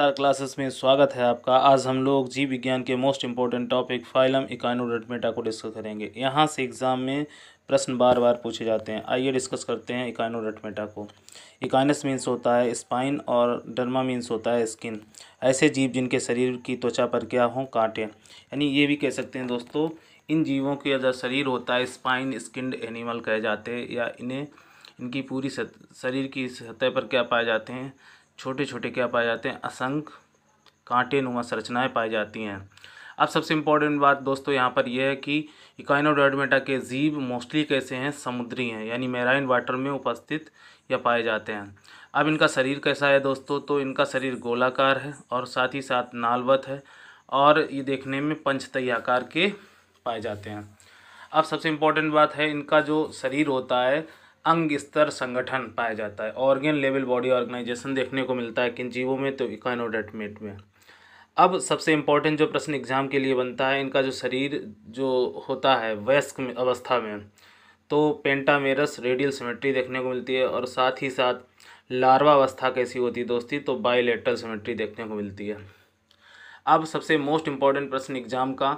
नमस्कार क्लासेस में स्वागत है आपका आज हम लोग जीव विज्ञान के most important topic phylum echinodermata को डिस्कस करेंगे यहाँ से एग्ज़ाम में प्रश्न बार बार पूछे जाते हैं आइए डिस्कस करते हैं इकाइनोडेटमेटा को इकाइनस मीन्स होता है स्पाइन और डर्मा मीन्स होता है स्किन ऐसे जीव जिनके शरीर की त्वचा पर क्या हों कांटे यानी ये भी कह सकते हैं दोस्तों इन जीवों के अगर शरीर होता है स्पाइन स्किन एनिमल कहे जाते हैं या इन्हें इनकी पूरी सत, शरीर की सतह पर क्या पाए जाते हैं छोटे छोटे क्या पाए जाते हैं असंख्य कांटे नुमा संरचनाएँ पाई जाती हैं अब सबसे इम्पॉर्टेंट बात दोस्तों यहाँ पर यह है कि इकाइनोडोडमेटा के जीव मोस्टली कैसे हैं समुद्री हैं यानी मेराइन वाटर में उपस्थित या पाए जाते हैं अब इनका शरीर कैसा है दोस्तों तो इनका शरीर गोलाकार है और साथ ही साथ नालवत है और ये देखने में पंचतई आकार के पाए जाते हैं अब सबसे इम्पॉर्टेंट बात है इनका जो शरीर होता है अंग स्तर संगठन पाया जाता है ऑर्गेन लेवल बॉडी ऑर्गेनाइजेशन देखने को मिलता है किन जीवों में तो इकानोडेटमेट में अब सबसे इम्पोर्टेंट जो प्रश्न एग्जाम के लिए बनता है इनका जो शरीर जो होता है वयस्क अवस्था में तो पेंटामेरस रेडियल सिमेट्री देखने को मिलती है और साथ ही साथ लार्वा अवस्था कैसी होती है दोस्ती तो बायोलेटरल सिमेट्री देखने को मिलती है अब सबसे मोस्ट इम्पॉर्टेंट प्रश्न एग्जाम का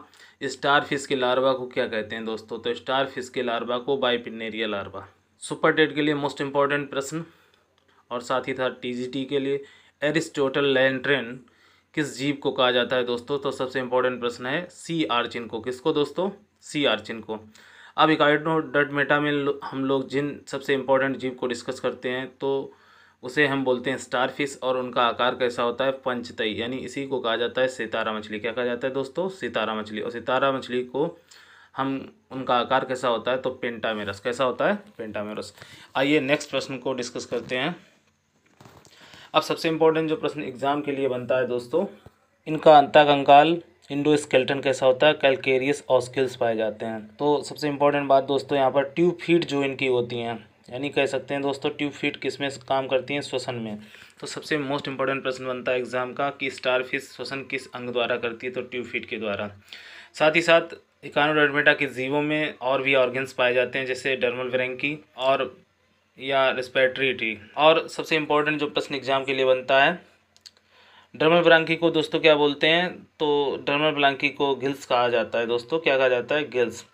स्टार फिश के लार्वा को क्या कहते हैं दोस्तों तो स्टार फिश के लार्वा को बाईपिनेरिया लार्वा सुपर टेट के लिए मोस्ट इम्पॉर्टेंट प्रश्न और साथ ही था टीजीटी के लिए एरिस्टोटल लैंड्रेन किस जीव को कहा जाता है दोस्तों तो सबसे इम्पोर्टेंट प्रश्न है सी आर्चिन को किसको दोस्तों सी आर्चिन को अब इकाइडो डट मेटा में हम लोग जिन सबसे इम्पोर्टेंट जीव को डिस्कस करते हैं तो उसे हम बोलते हैं स्टार फिश और उनका आकार कैसा होता है पंचतई यानी इसी को कहा जाता है सितारा मछली क्या कहा जाता है दोस्तों सितारा मछली और सितारा मछली को हम उनका आकार कैसा होता है तो पेंटामेरस कैसा होता है पेंटामेरस आइए नेक्स्ट प्रश्न को डिस्कस करते हैं अब सबसे इम्पोर्टेंट जो प्रश्न एग्जाम के लिए बनता है दोस्तों इनका अंता कंकाल इंडो स्केल्टन कैसा होता है कैलकेरियस ऑस्किल्स पाए जाते हैं तो सबसे इम्पोर्टेंट बात दोस्तों यहाँ पर ट्यूब फीट जो इनकी होती हैं यानी कह सकते हैं दोस्तों ट्यूब फीट किस में काम करती हैं श्वसन में तो सबसे मोस्ट इंपॉर्टेंट प्रश्न बनता है एग्जाम का कि स्टार फिश श्वसन किस अंग द्वारा करती है तो ट्यूब फीट के द्वारा साथ ही साथ इकानोडर्मेटा के जीवों में और भी ऑर्गन्स पाए जाते हैं जैसे डर्मल वेरेंकी और या रेस्पिरेटरी टी और सबसे इम्पोर्टेंट जो प्रश्न एग्जाम के लिए बनता है डर्मल ब्रांकी को दोस्तों क्या बोलते हैं तो डर्मल ब्रांकी को गिल्स कहा जाता है दोस्तों क्या कहा जाता है गिल्स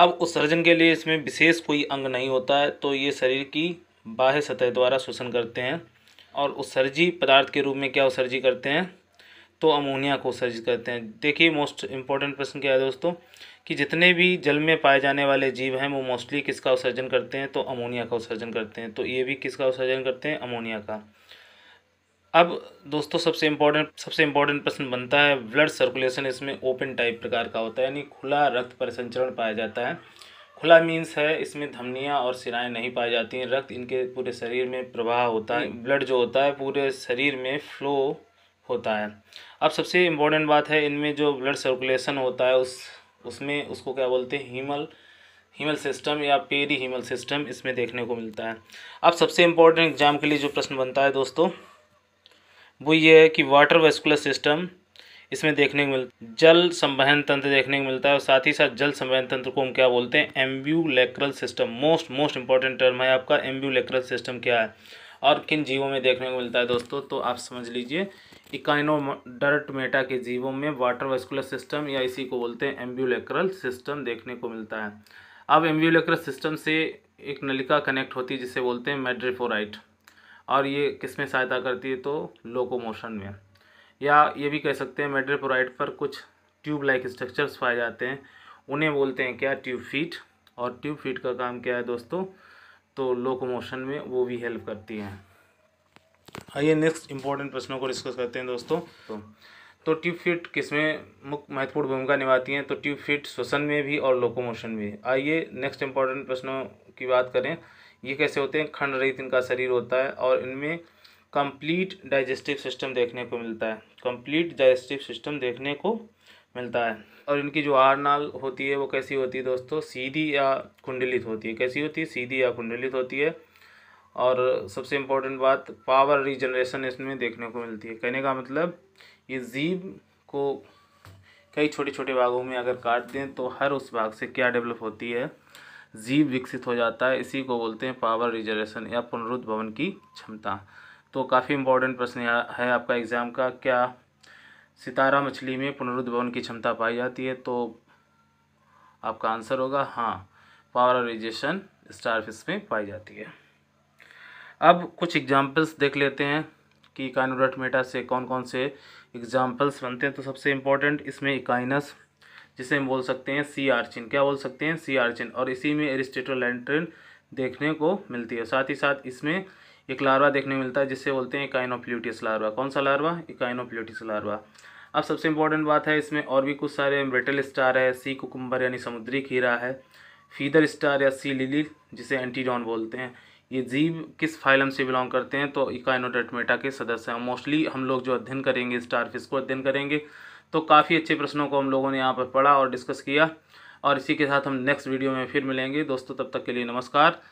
अब उत्सर्जन के लिए इसमें विशेष कोई अंग नहीं होता है तो ये शरीर की बाह्य सतह द्वारा शोषण करते हैं और उत्सर्जी पदार्थ के रूप में क्या उत्सर्जी करते हैं तो अमोनिया को उत्सर्जित करते हैं देखिए मोस्ट इंपॉर्टेंट प्रश्न क्या है दोस्तों कि जितने भी जल में पाए जाने वाले जीव हैं वो मोस्टली किसका उत्सर्जन करते हैं तो अमोनिया का उत्सर्जन करते हैं तो ये भी किसका उत्सर्जन करते हैं अमोनिया का अब दोस्तों सबसे इम्पोर्टेंट सबसे इम्पोर्टेंट प्रश्न बनता है ब्लड सर्कुलेशन इसमें ओपन टाइप प्रकार का होता है यानी खुला रक्त परिसंचरण पाया जाता है खुला मीन्स है इसमें धमनियाँ और सिराएँ नहीं पाई जाती हैं रक्त इनके पूरे शरीर में प्रवाह होता है ब्लड हम्म। जो होता है पूरे शरीर में फ्लो होता है अब सबसे इम्पोर्टेंट बात है इनमें जो ब्लड सर्कुलेशन होता है उस उसमें उसको क्या बोलते हैं हीमल हीमल सिस्टम या पेरी हीमल सिस्टम इसमें देखने को मिलता है अब सबसे इम्पोर्टेंट एग्जाम के लिए जो प्रश्न बनता है दोस्तों वो ये है कि वाटर वेस्कुलर सिस्टम इसमें देखने को मिलता जल संवहन तंत्र देखने को मिलता है और साथ ही साथ जल संवहन तंत्र को हम क्या बोलते हैं ambulacral system most most important term है आपका एम्ब्यूलेक्रल सिस्टम क्या है और किन जीवों में देखने को मिलता है दोस्तों तो आप समझ लीजिए इकाइनो डर्ट मेटा के जीवों में वाटर वेस्कुलर सिस्टम या इसी को बोलते हैं एम्ब्यूलेक्रल सिस्टम देखने को मिलता है अब एम्ब्यूलेक्रल सिस्टम से एक नलिका कनेक्ट होती है जिसे बोलते हैं मेड्रिफोराइट और ये किस में सहायता करती है तो लोकोमोशन में या ये भी कह सकते हैं मेड्रिफोराइट पर कुछ ट्यूब लाइक स्ट्रक्चर्स पाए जाते हैं उन्हें बोलते हैं क्या ट्यूब फीट और ट्यूब फीट का काम क्या है दोस्तों तो लोकोमोशन में वो भी हेल्प करती हैं आइए नेक्स्ट इंपॉर्टेंट प्रश्नों को डिस्कस करते हैं दोस्तों तो तो ट्यूब फिट किसमें मुख्य महत्वपूर्ण भूमिका निभाती हैं तो ट्यूब फिट श्वसन में भी और लोकोमोशन में आइए नेक्स्ट इंपॉर्टेंट प्रश्नों की बात करें ये कैसे होते हैं खंड रहित इनका शरीर होता है और इनमें कंप्लीट डाइजेस्टिव सिस्टम देखने को मिलता है कंप्लीट डाइजेस्टिव सिस्टम देखने को मिलता है और इनकी जो आर नाल होती है वो कैसी होती है दोस्तों सीधी या कुंडलित होती है कैसी होती है सीधी या कुंडलित होती है और सबसे इम्पोर्टेंट बात पावर रीजनरेशन इसमें देखने को मिलती है कहने का मतलब ये जीव को कई छोटे छोटे भागों में अगर काट दें तो हर उस भाग से क्या डेवलप होती है जीव विकसित हो जाता है इसी को बोलते हैं पावर रिजर्वेशन या भवन की क्षमता तो काफ़ी इम्पोर्टेंट प्रश्न है आपका एग्ज़ाम का क्या सितारा मछली में पुनरुद्भवन की क्षमता पाई जाती है तो आपका आंसर होगा हाँ पावरइजेशन स्टारफिश में पाई जाती है अब कुछ एग्जाम्पल्स देख लेते हैं कि इकाइनोडट मेटा से कौन कौन से एग्जाम्पल्स बनते हैं तो सबसे इम्पोर्टेंट इसमें इकाइनस जिसे हम बोल सकते हैं सी आर्चिन क्या बोल सकते हैं सी आर्चिन और इसी में एरिस्टेटो लैंट्रिन देखने को मिलती है साथ ही साथ इसमें एक लार्वा देखने में मिलता है जिससे बोलते हैं काइनोफ्ल्यूटियस लार्वा कौन सा लार्वा काइनोफ्ल्यूटियस लार्वा अब सबसे इम्पोर्टेंट बात है इसमें और भी कुछ सारे ब्रिटल स्टार है सी कुकुम्बर यानी समुद्री खीरा है फीदर स्टार या सी लिली जिसे एंटीडॉन बोलते हैं ये जीव किस फाइलम से बिलोंग करते हैं तो इकाइनोडेटमेटा के सदस्य हैं मोस्टली हम लोग जो अध्ययन करेंगे स्टारफिश को अध्ययन करेंगे तो काफ़ी अच्छे प्रश्नों को हम लोगों ने यहाँ पर पढ़ा और डिस्कस किया और इसी के साथ हम नेक्स्ट वीडियो में फिर मिलेंगे दोस्तों तब तक के लिए नमस्कार